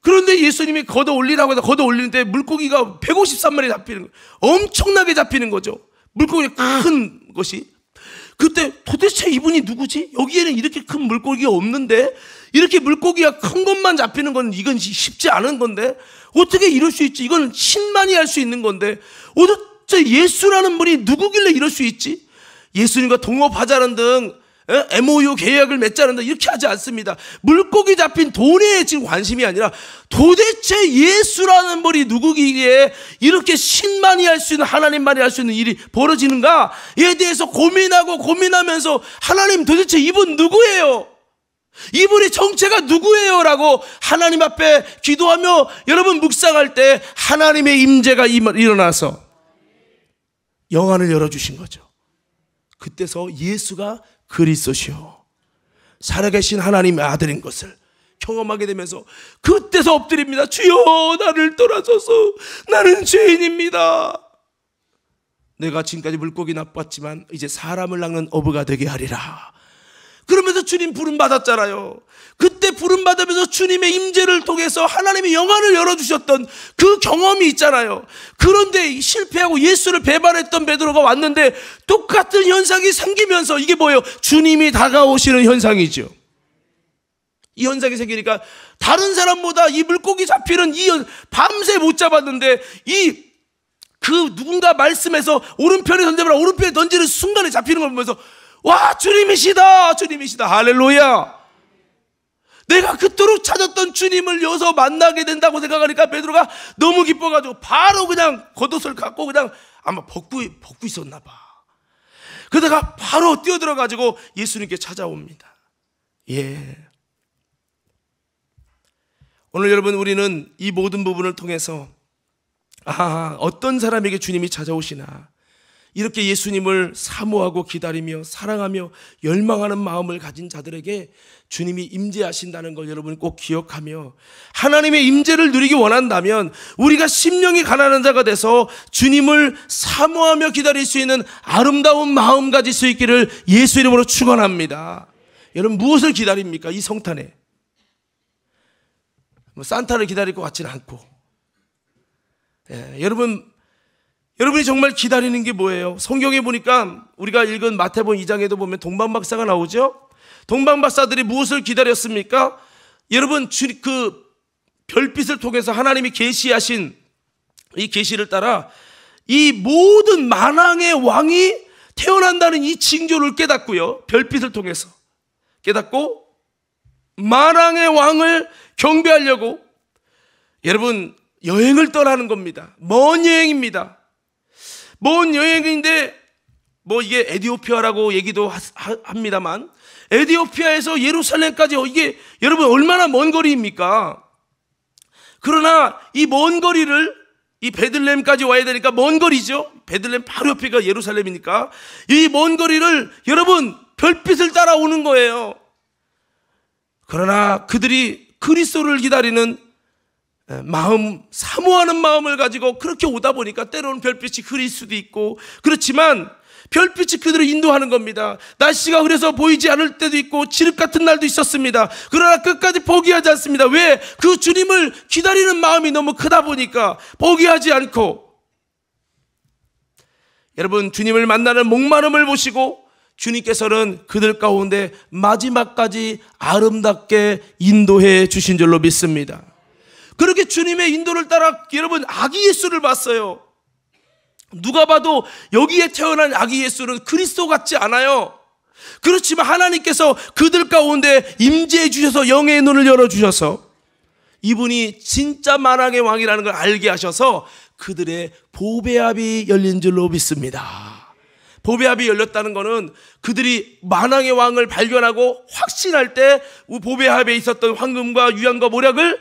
그런데 예수님이 걷어 올리라고 해서 걷어 올리는데 물고기가 153마리 잡히는 거예요. 엄청나게 잡히는 거죠. 물고기 큰 것이. 그때 도대체 이분이 누구지? 여기에는 이렇게 큰 물고기가 없는데 이렇게 물고기가 큰 것만 잡히는 건 이건 쉽지 않은 건데 어떻게 이럴 수 있지? 이건 신만이 할 수 있는 건데 어째 예수라는 분이 누구길래 이럴 수 있지? 예수님과 동업하자는 등 MOU 계약을 맺자는데 이렇게 하지 않습니다. 물고기 잡힌 돈에 지금 관심이 아니라 도대체 예수라는 머리 누구기에 이렇게 신만이 할 수 있는 하나님만이 할 수 있는 일이 벌어지는가에 대해서 고민하고 고민하면서 하나님 도대체 이분 누구예요? 이분의 정체가 누구예요? 라고 하나님 앞에 기도하며 여러분 묵상할 때 하나님의 임재가 일어나서 영안을 열어주신 거죠. 그때서 예수가 그리스도시요 살아계신 하나님의 아들인 것을 경험하게 되면서 그때서 엎드립니다. 주여 나를 떠나소서 나는 죄인입니다. 내가 지금까지 물고기 나빴지만 이제 사람을 낚는 어부가 되게 하리라. 그러면서 주님 부름 받았잖아요. 그때 부름 받으면서 주님의 임재를 통해서 하나님의 영안을 열어 주셨던 그 경험이 있잖아요. 그런데 실패하고 예수를 배반했던 베드로가 왔는데 똑같은 현상이 생기면서 이게 뭐예요? 주님이 다가오시는 현상이죠. 이 현상이 생기니까 다른 사람보다 이 물고기 잡히는 이 밤새 못 잡았는데 이 그 누군가 말씀에서 오른편에 던져라 오른편에 던지는 순간에 잡히는 걸 보면서 와, 주님이시다! 주님이시다! 할렐루야! 내가 그토록 찾았던 주님을 여기서 만나게 된다고 생각하니까 베드로가 너무 기뻐가지고 바로 그냥 겉옷을 갖고 그냥 아마 벗고, 벗고 있었나 봐. 그러다가 바로 뛰어들어가지고 예수님께 찾아옵니다. 예. 오늘 여러분 우리는 이 모든 부분을 통해서 아, 어떤 사람에게 주님이 찾아오시나 이렇게 예수님을 사모하고 기다리며 사랑하며 열망하는 마음을 가진 자들에게 주님이 임재하신다는 걸 여러분 꼭 기억하며 하나님의 임재를 누리기 원한다면 우리가 심령이 가난한 자가 돼서 주님을 사모하며 기다릴 수 있는 아름다운 마음 가질 수 있기를 예수 이름으로 축원합니다. 여러분 무엇을 기다립니까? 이 성탄에 뭐 산타를 기다릴 것 같지는 않고 예, 여러분 여러분이 정말 기다리는 게 뭐예요? 성경에 보니까 우리가 읽은 마태본 2장에도 보면 동방박사가 나오죠? 동방박사들이 무엇을 기다렸습니까? 여러분 그 별빛을 통해서 하나님이 계시하신 이 계시를 따라 이 모든 만왕의 왕이 태어난다는 이 징조를 깨닫고요. 별빛을 통해서 깨닫고 만왕의 왕을 경배하려고 여러분 여행을 떠나는 겁니다. 먼 여행입니다. 먼 여행인데 뭐 이게 에디오피아라고 얘기도 하, 합니다만 에디오피아에서 예루살렘까지 이게 여러분 얼마나 먼 거리입니까? 그러나 이 먼 거리를 이 베들렘까지 와야 되니까 먼 거리죠. 베들렘 바로 옆이가 예루살렘이니까 이 먼 거리를 여러분 별빛을 따라오는 거예요. 그러나 그들이 그리스도를 기다리는 마음 사모하는 마음을 가지고 그렇게 오다 보니까 때로는 별빛이 흐릴 수도 있고 그렇지만 별빛이 그들을 인도하는 겁니다. 날씨가 흐려서 보이지 않을 때도 있고 지륵 같은 날도 있었습니다. 그러나 끝까지 포기하지 않습니다. 왜? 그 주님을 기다리는 마음이 너무 크다 보니까 포기하지 않고 여러분 주님을 만나는 목마름을 보시고 주님께서는 그들 가운데 마지막까지 아름답게 인도해 주신 줄로 믿습니다. 그렇게 주님의 인도를 따라 여러분 아기 예수를 봤어요. 누가 봐도 여기에 태어난 아기 예수는 그리스도 같지 않아요. 그렇지만 하나님께서 그들 가운데 임재해 주셔서 영의 눈을 열어 주셔서 이분이 진짜 만왕의 왕이라는 걸 알게 하셔서 그들의 보배합이 열린 줄로 믿습니다. 보배합이 열렸다는 것은 그들이 만왕의 왕을 발견하고 확신할 때 보배합에 있었던 황금과 유양과 모략을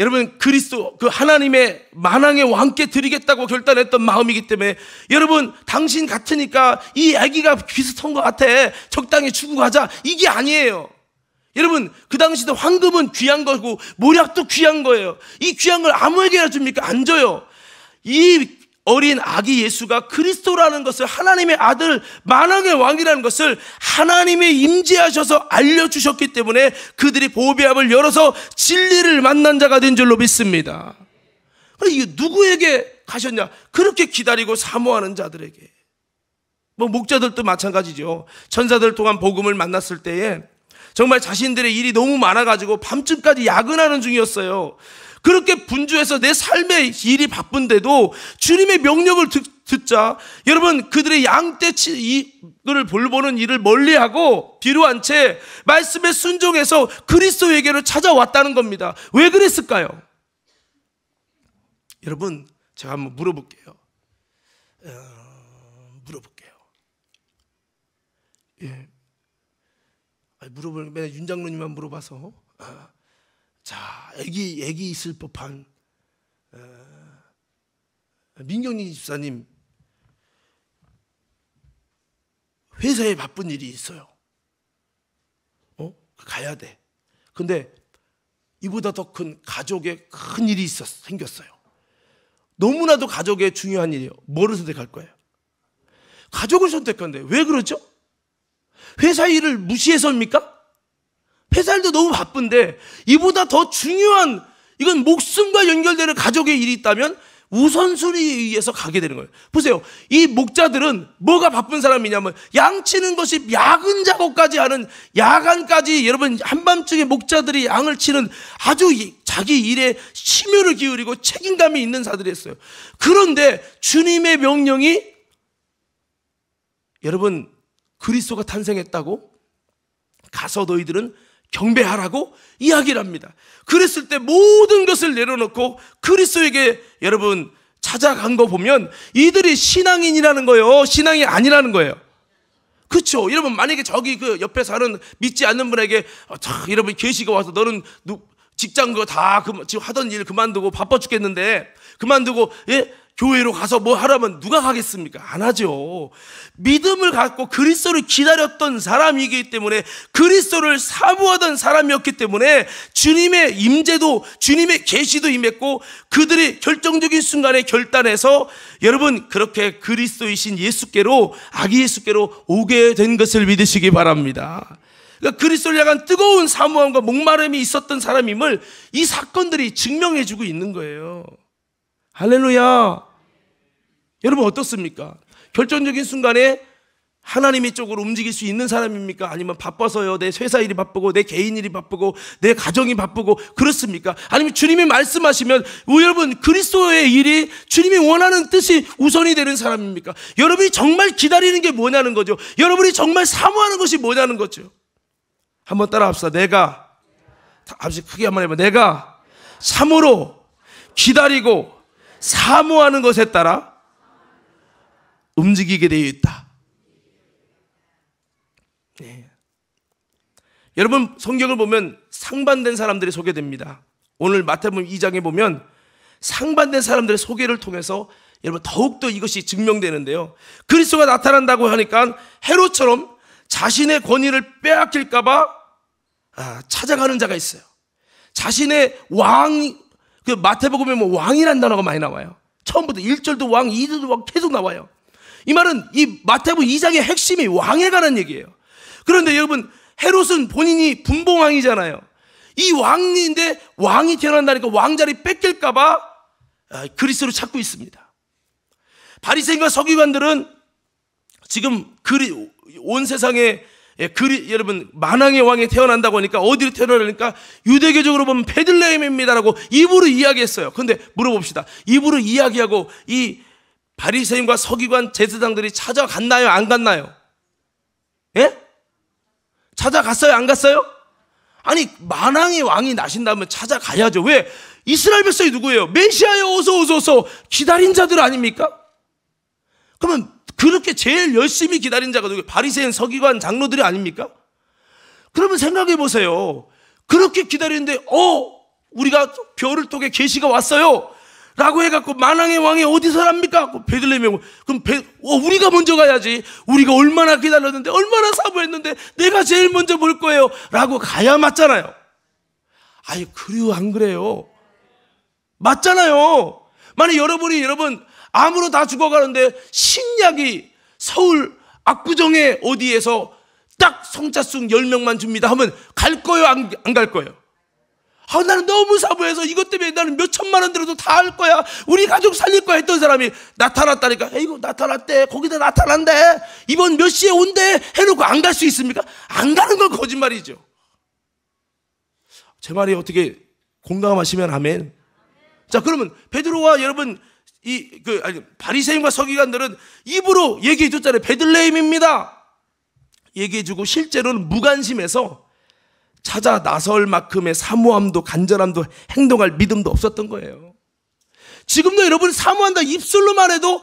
여러분 그리스도 그 하나님의 만왕의 왕께 드리겠다고 결단했던 마음이기 때문에 여러분 당신 같으니까 이 아기가 비슷한 것 같아 적당히 주고 가자 이게 아니에요. 여러분 그 당시도 황금은 귀한 거고 모략도 귀한 거예요. 이 귀한 걸 아무에게나 줍니까? 안 줘요. 이 어린 아기 예수가 그리스도라는 것을 하나님의 아들 만왕의 왕이라는 것을 하나님의 임재하셔서 알려주셨기 때문에 그들이 보배합을 열어서 진리를 만난 자가 된 줄로 믿습니다. 그럼 이게 누구에게 가셨냐? 그렇게 기다리고 사모하는 자들에게. 뭐 목자들도 마찬가지죠. 천사들 동안 복음을 만났을 때에 정말 자신들의 일이 너무 많아가지고 밤쯤까지 야근하는 중이었어요. 그렇게 분주해서 내 삶의 일이 바쁜데도 주님의 명령을 듣, 자 여러분 그들의 양떼치 이거를 볼보는 일을 멀리하고 비루한 채 말씀에 순종해서 그리스도에게로 찾아왔다는 겁니다. 왜 그랬을까요? 여러분 제가 한번 물어볼게요. 어, 물어볼게요. 예. 물어볼면맨 윤장로님만 물어봐서. 아. 자, 애기 애기 있을 법한 어, 민경리 집사님 회사에 바쁜 일이 있어요. 어? 그 가야 돼. 근데 이보다 더 큰 가족의 큰 일이 있었, 생겼어요. 너무나도 가족의 중요한 일이에요. 뭐를 선택할 거예요? 가족을 선택한데 왜 그러죠? 회사 일을 무시해서입니까? 회사일도 너무 바쁜데 이보다 더 중요한 이건 목숨과 연결되는 가족의 일이 있다면 우선순위에 의해서 가게 되는 거예요. 보세요. 이 목자들은 뭐가 바쁜 사람이냐면 양치는 것이 야근 작업까지 하는 야간까지 여러분 한밤중에 목자들이 양을 치는 아주 자기 일에 심혈을 기울이고 책임감이 있는 사들이었어요. 그런데 주님의 명령이 여러분 그리스도가 탄생했다고 가서 너희들은 경배하라고 이야기를 합니다. 그랬을 때 모든 것을 내려놓고 그리스도에게 여러분 찾아간 거 보면 이들이 신앙인이라는 거예요. 신앙이 아니라는 거예요. 그렇죠. 여러분 만약에 저기 그 옆에 사는 믿지 않는 분에게 어, 여러분 계시가 와서 너는 누, 직장 그거 다 그, 지금 하던 일 그만두고 바빠 죽겠는데 그만두고 예? 교회로 가서 뭐 하라면 누가 가겠습니까? 안 하죠. 믿음을 갖고 그리스도를 기다렸던 사람이기 때문에 그리스도를 사모하던 사람이었기 때문에 주님의 임재도 주님의 계시도 임했고 그들이 결정적인 순간에 결단해서 여러분 그렇게 그리스도이신 예수께로 아기 예수께로 오게 된 것을 믿으시기 바랍니다. 그러니까 그리스도를 향한 뜨거운 사모함과 목마름이 있었던 사람임을 이 사건들이 증명해주고 있는 거예요. 할렐루야. 여러분 어떻습니까? 결정적인 순간에 하나님의 쪽으로 움직일 수 있는 사람입니까? 아니면 바빠서요. 내 회사 일이 바쁘고 내 개인 일이 바쁘고 내 가정이 바쁘고 그렇습니까? 아니면 주님이 말씀하시면 여러분 그리스도의 일이 주님이 원하는 뜻이 우선이 되는 사람입니까? 여러분이 정말 기다리는 게 뭐냐는 거죠. 여러분이 정말 사모하는 것이 뭐냐는 거죠. 한번 따라합시다. 내가 아버 크게 한번 해봐. 내가 참으로 기다리고 사모하는 것에 따라 움직이게 되어 있다. 네. 여러분 성경을 보면 상반된 사람들이 소개됩니다. 오늘 마태복음 2장에 보면 상반된 사람들의 소개를 통해서 여러분 더욱더 이것이 증명되는데요. 그리스도가 나타난다고 하니까 헤로처럼 자신의 권위를 빼앗길까봐 아, 찾아가는 자가 있어요. 자신의 왕, 그 마태복음에 뭐 왕이란 단어가 많이 나와요. 처음부터 1절도 왕, 2절도 왕 계속 나와요. 이 말은 이 마태복음 2장의 핵심이 왕에 관한 얘기예요. 그런데 여러분 헤롯은 본인이 분봉왕이잖아요. 이 왕인데 왕이 태어난다니까 왕자리 뺏길까봐 아, 그리스로 찾고 있습니다. 바리새인과 서기관들은 지금 그리, 온 세상에 예, 그리, 여러분 만왕의 왕이 태어난다고 하니까 어디로 태어나니까 유대교적으로 보면 베들레헴입니다라고 입으로 이야기했어요. 그런데 물어봅시다. 입으로 이야기하고 이 바리새인과 서기관 제사장들이 찾아갔나요? 안 갔나요? 예? 찾아갔어요? 안 갔어요? 아니 만왕의 왕이 나신다면 찾아가야죠. 왜? 이스라엘 백성이 누구예요? 메시아여 어서 어서 어서 기다린 자들 아닙니까? 그러면 그렇게 제일 열심히 기다린 자가 누구? 바리새인 서기관 장로들이 아닙니까? 그러면 생각해 보세요. 그렇게 기다리는데 어 우리가 별을 통해 계시가 왔어요. 라고 해갖고 만왕의 왕이 어디서랍니까? 베들레헴에 오 그럼 베, 어, 우리가 먼저 가야지 우리가 얼마나 기다렸는데 얼마나 사부했는데 내가 제일 먼저 볼 거예요 라고 가야 맞잖아요 아유 그래요 안 그래요? 맞잖아요 만약 여러분이 여러분 암으로 다 죽어가는데 신약이 서울 압구정에 어디에서 딱 성자 쑥 10명만 줍니다 하면 갈 거예요 안 갈 거예요? 아, 나는 너무 사부해서 이것 때문에 나는 몇 천만 원 들어도 다 할 거야. 우리 가족 살릴 거야 했던 사람이 나타났다니까. 에이구 나타났대. 거기다 나타난대. 이번 몇 시에 온대. 해놓고 안 갈 수 있습니까? 안 가는 건 거짓말이죠. 제 말이 어떻게 공감하시면 아멘. 자 그러면 베드로와 여러분 이 그 아니 바리새인과 서기관들은 입으로 얘기해 줬잖아요. 베들레임입니다 얘기해 주고 실제로는 무관심해서 찾아 나설 만큼의 사모함도 간절함도 행동할 믿음도 없었던 거예요. 지금도 여러분 사모한다 입술로만 해도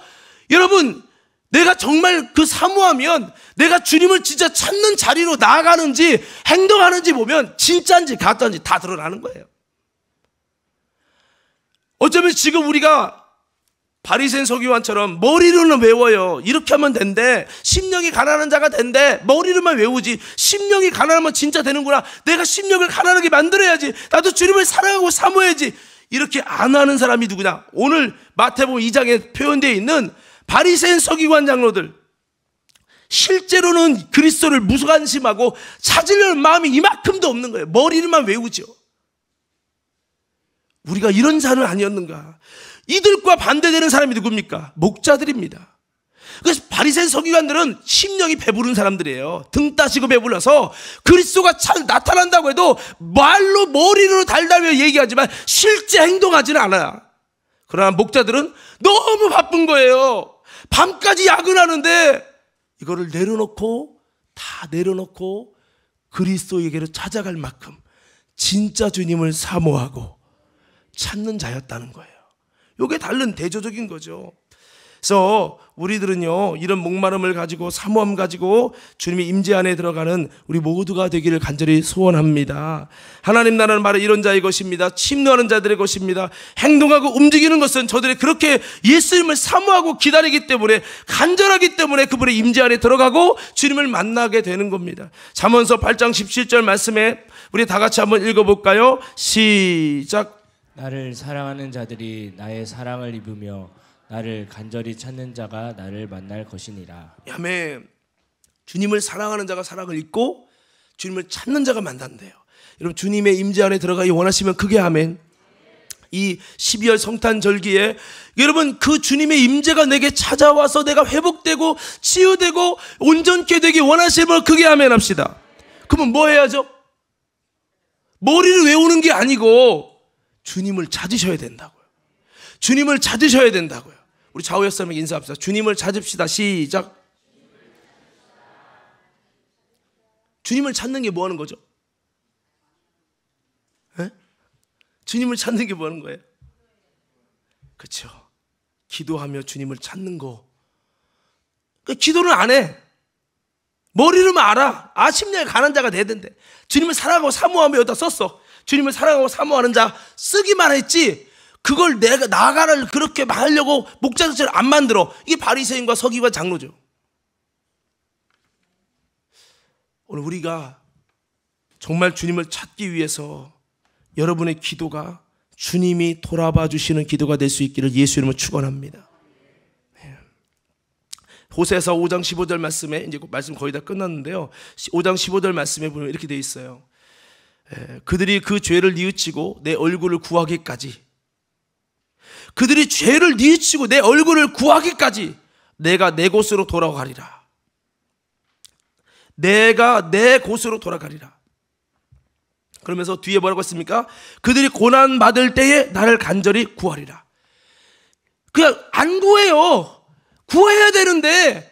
여러분 내가 정말 그 사모하면 내가 주님을 진짜 찾는 자리로 나아가는지 행동하는지 보면 진짜인지 가짜인지 다 드러나는 거예요. 어쩌면 지금 우리가 바리새인 서기관처럼 머리로는 외워요. 이렇게 하면 된대. 심령이 가난한 자가 된대. 머리로만 외우지. 심령이 가난하면 진짜 되는구나. 내가 심령을 가난하게 만들어야지. 나도 주님을 사랑하고 사모해야지. 이렇게 안 하는 사람이 누구냐? 오늘 마태복음 2장에 표현되어 있는 바리새인 서기관 장로들 실제로는 그리스도를 무관심하고 찾으려는 마음이 이만큼도 없는 거예요. 머리로만 외우죠. 우리가 이런 자는 아니었는가? 이들과 반대되는 사람이 누굽니까? 목자들입니다. 그래서 바리새인 서기관들은 심령이 배부른 사람들이에요. 등 따시고 배불러서 그리스도가 잘 나타난다고 해도 말로 머리로 달달며 얘기하지만 실제 행동하지는 않아요. 그러나 목자들은 너무 바쁜 거예요. 밤까지 야근하는데 이거를 내려놓고 다 내려놓고 그리스도에게로 찾아갈 만큼 진짜 주님을 사모하고 찾는 자였다는 거예요. 이게 다른 대조적인 거죠. 그래서 우리들은요 이런 목마름을 가지고 사모함 가지고 주님의 임재 안에 들어가는 우리 모두가 되기를 간절히 소원합니다. 하나님 나라는 바로 이런 자의 것입니다. 침노하는 자들의 것입니다. 행동하고 움직이는 것은 저들이 그렇게 예수님을 사모하고 기다리기 때문에 간절하기 때문에 그분의 임재 안에 들어가고 주님을 만나게 되는 겁니다. 잠언서 8장 17절 말씀에 우리 다 같이 한번 읽어볼까요? 시작. 나를 사랑하는 자들이 나의 사랑을 입으며 나를 간절히 찾는 자가 나를 만날 것이니라. 야멘. 주님을 사랑하는 자가 사랑을 입고 주님을 찾는 자가 만난대요. 여러분 주님의 임재 안에 들어가기 원하시면 크게 아멘. 이 12월 성탄 절기에 여러분 그 주님의 임재가 내게 찾아와서 내가 회복되고 치유되고 온전케 되기 원하시면 크게 아멘 합시다. 그러면 뭐 해야죠? 머리를 외우는 게 아니고 주님을 찾으셔야 된다고요. 주님을 찾으셔야 된다고요. 우리 좌우 였으면 인사합시다. 주님을 찾읍시다. 시작. 주님을 찾는 게 뭐 하는 거죠? 에? 예? 주님을 찾는 게 뭐 하는 거예요? 그렇죠. 기도하며 주님을 찾는 거. 그러니까 기도를 안 해. 머리로만 알아. 아침냐에 가난 자가 되던데. 주님을 사랑하고 사모하며 여기다 썼어. 주님을 사랑하고 사모하는 자 쓰기만 했지 그걸 내가 나가를 그렇게 하려고 목자들처럼 안 만들어. 이게 바리새인과 서기관 장로죠. 오늘 우리가 정말 주님을 찾기 위해서 여러분의 기도가 주님이 돌아봐 주시는 기도가 될 수 있기를 예수 이름으로 축원합니다. 호세서 5장 15절 말씀에 이제 말씀 거의 다 끝났는데요. 5장 15절 말씀에 보면 이렇게 돼 있어요. 예, 그들이 그 죄를 뉘우치고 내 얼굴을 구하기까지 그들이 죄를 뉘우치고 내 얼굴을 구하기까지 내가 내 곳으로 돌아가리라. 내가 내 곳으로 돌아가리라. 그러면서 뒤에 뭐라고 했습니까? 그들이 고난 받을 때에 나를 간절히 구하리라. 그냥 안 구해요. 구해야 되는데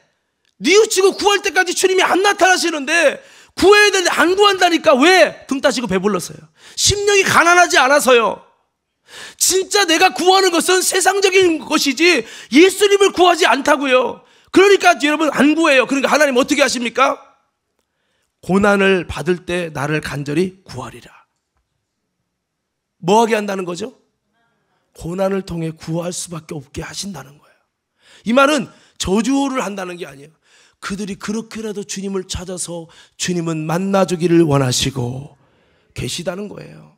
뉘우치고 구할 때까지 주님이 안 나타나시는데 구해야 되는데 안 구한다니까 왜? 등 따시고 배불렀어요. 심령이 가난하지 않아서요. 진짜 내가 구하는 것은 세상적인 것이지 예수님을 구하지 않다고요. 그러니까 여러분 안 구해요. 그러니까 하나님 어떻게 하십니까? 고난을 받을 때 나를 간절히 구하리라. 뭐하게 한다는 거죠? 고난을 통해 구할 수밖에 없게 하신다는 거예요. 이 말은 저주를 한다는 게 아니에요. 그들이 그렇게라도 주님을 찾아서 주님은 만나주기를 원하시고 계시다는 거예요.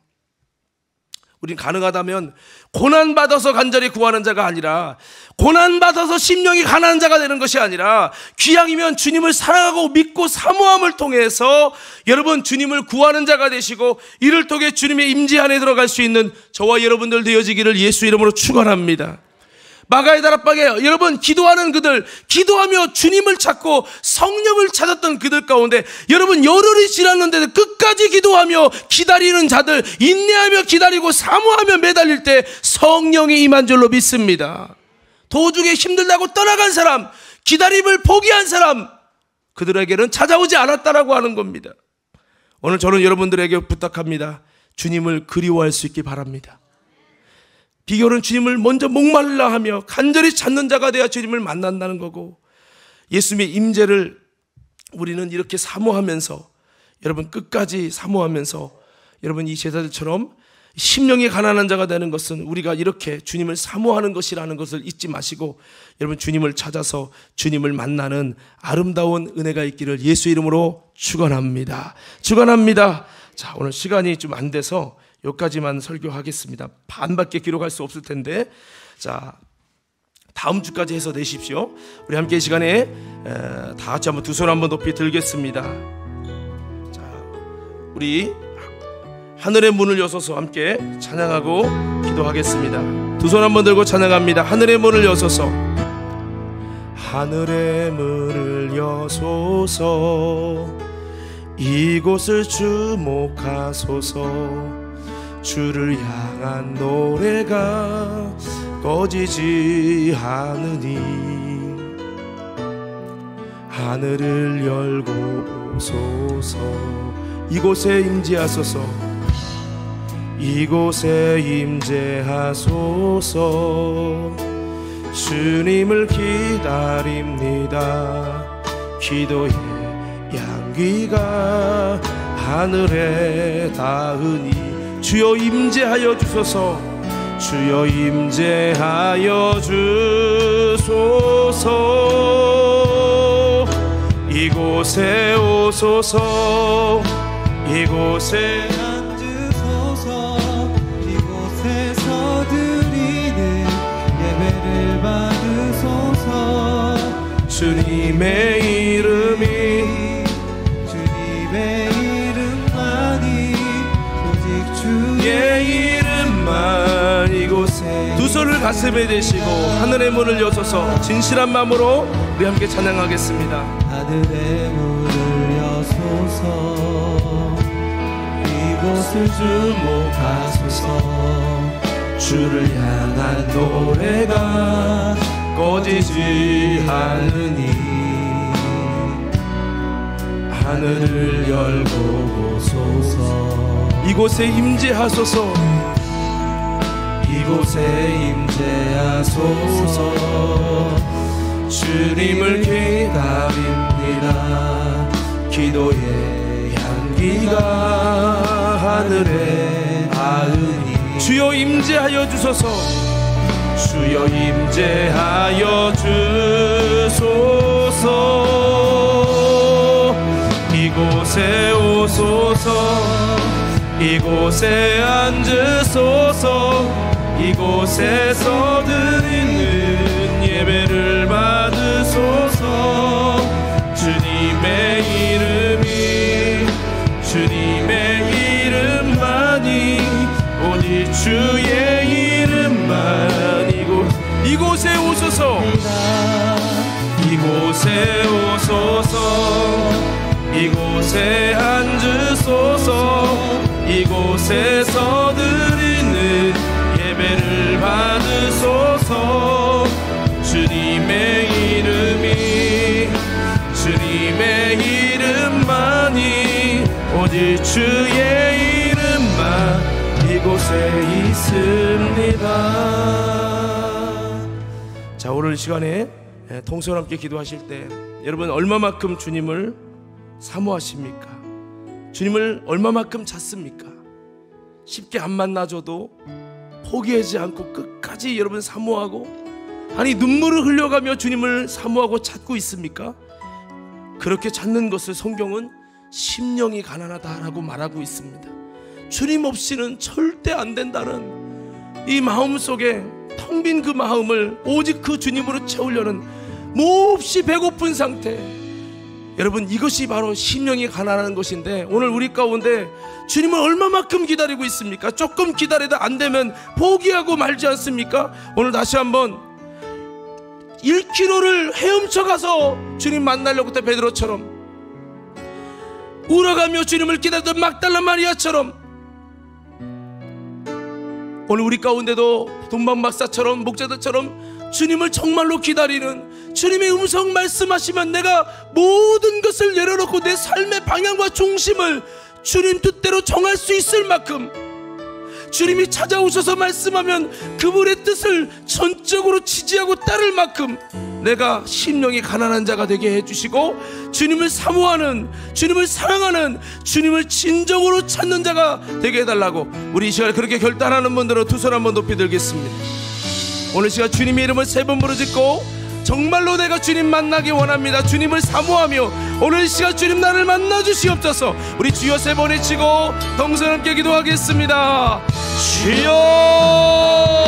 우린 가능하다면 고난받아서 간절히 구하는 자가 아니라 고난받아서 심령이 가난한 자가 되는 것이 아니라 귀향이면 주님을 사랑하고 믿고 사모함을 통해서 여러분 주님을 구하는 자가 되시고 이를 통해 주님의 임재 안에 들어갈 수 있는 저와 여러분들 되어지기를 예수 이름으로 축원합니다. 마가의 다락방에 여러분 기도하는 그들 기도하며 주님을 찾고 성령을 찾았던 그들 가운데 여러분 열흘이 지났는데도 끝까지 기도하며 기다리는 자들 인내하며 기다리고 사모하며 매달릴 때 성령이 임한 줄로 믿습니다. 도중에 힘들다고 떠나간 사람 기다림을 포기한 사람 그들에게는 찾아오지 않았다라고 하는 겁니다. 오늘 저는 여러분들에게 부탁합니다. 주님을 그리워할 수 있기 바랍니다. 비결은 주님을 먼저 목말라 하며 간절히 찾는 자가 되어 주님을 만난다는 거고 예수님의 임재를 우리는 이렇게 사모하면서 여러분 끝까지 사모하면서 여러분 이 제자들처럼 심령이 가난한 자가 되는 것은 우리가 이렇게 주님을 사모하는 것이라는 것을 잊지 마시고 여러분 주님을 찾아서 주님을 만나는 아름다운 은혜가 있기를 예수 이름으로 축원합니다. 축원합니다. 자, 오늘 시간이 좀 안 돼서 여기까지만 설교하겠습니다. 반밖에 기록할 수 없을 텐데 자 다음 주까지 해서 내십시오. 우리 함께 이 시간에 다 같이 한번 두 손 한번 높이 들겠습니다. 자 우리 하늘의 문을 여서서 함께 찬양하고 기도하겠습니다. 두 손 한번 들고 찬양합니다. 하늘의 문을 여서서 하늘의 문을 여소서 이곳을 주목하소서 주를 향한 노래가 꺼지지 않으니 하늘을 열고 오소서 이곳에 임재하소서 이곳에 임재하소서 주님을 기다립니다 기도의 양귀가 하늘에 닿으니 주여 임재하여 주소서 주여 임재하여 주소서 이곳에 오소서 이곳에 앉으소서 이곳에서 드리는 예배를 받으소서 주님의 이름이 이름만 이곳에 두 손을 가슴에 대시고 하늘의 문을 여소서 진실한 마음으로 우리 함께 찬양하겠습니다 하늘의 문을 여소서 이곳을 주목하소서 주를 향한 노래가 꺼지지 않으니 하늘을 열고 보소 이곳에 임재하소서 이곳에 임재하소서 주님을 기다립니다 기도의 향기가 하늘에 닿으니 주여 임재하여 주소서 주여 임재하여 주소서 이곳에 오소서 이곳에 앉으소서 이곳에서 드리는 예배를 받으소서 주님의 이름이 주님의 이름만이 오직 주의 이름만 이곳 이곳에 오소서 이곳에 오소서 이곳에 앉으 곳에서 드리는 예배를 받으소서 주님의 이름이 주님의 이름만이 오직 주의 이름만 이곳에 있습니다 자 오늘 시간에 통솔 예, 함께 기도하실 때 여러분 얼마만큼 주님을 사모하십니까? 주님을 얼마만큼 찾습니까? 쉽게 안 만나줘도 포기하지 않고 끝까지 여러분 사모하고 아니 눈물을 흘려가며 주님을 사모하고 찾고 있습니까? 그렇게 찾는 것을 성경은 심령이 가난하다라고 말하고 있습니다. 주님 없이는 절대 안 된다는 이 마음 속에 텅 빈 그 마음을 오직 그 주님으로 채우려는 몹시 배고픈 상태 여러분 이것이 바로 심령이 가난한 것인데 오늘 우리 가운데 주님은 얼마만큼 기다리고 있습니까? 조금 기다려도안 되면 포기하고 말지 않습니까? 오늘 다시 한번 1km를 헤엄쳐 가서 주님 만나려고 했던 베드로처럼 울어가며 주님을 기다리던 막달라 마리아처럼 오늘 우리 가운데도 동방 박사처럼 목자들처럼 주님을 정말로 기다리는 주님의 음성 말씀하시면 내가 모든 것을 내려놓고 내 삶의 방향과 중심을 주님 뜻대로 정할 수 있을 만큼 주님이 찾아오셔서 말씀하면 그분의 뜻을 전적으로 지지하고 따를 만큼 내가 심령이 가난한 자가 되게 해주시고 주님을 사모하는 주님을 사랑하는 주님을 진정으로 찾는 자가 되게 해달라고 우리 이 시간 에 그렇게 결단하는 분들은 두 손 한번 높이 들겠습니다 오늘 시간 주님의 이름을 세 번 부르짖고 정말로 내가 주님 만나기 원합니다. 주님을 사모하며 오늘 시간 주님 나를 만나 주시옵소서. 우리 주여 세 번에 치고 동선 함께 기도하겠습니다. 주여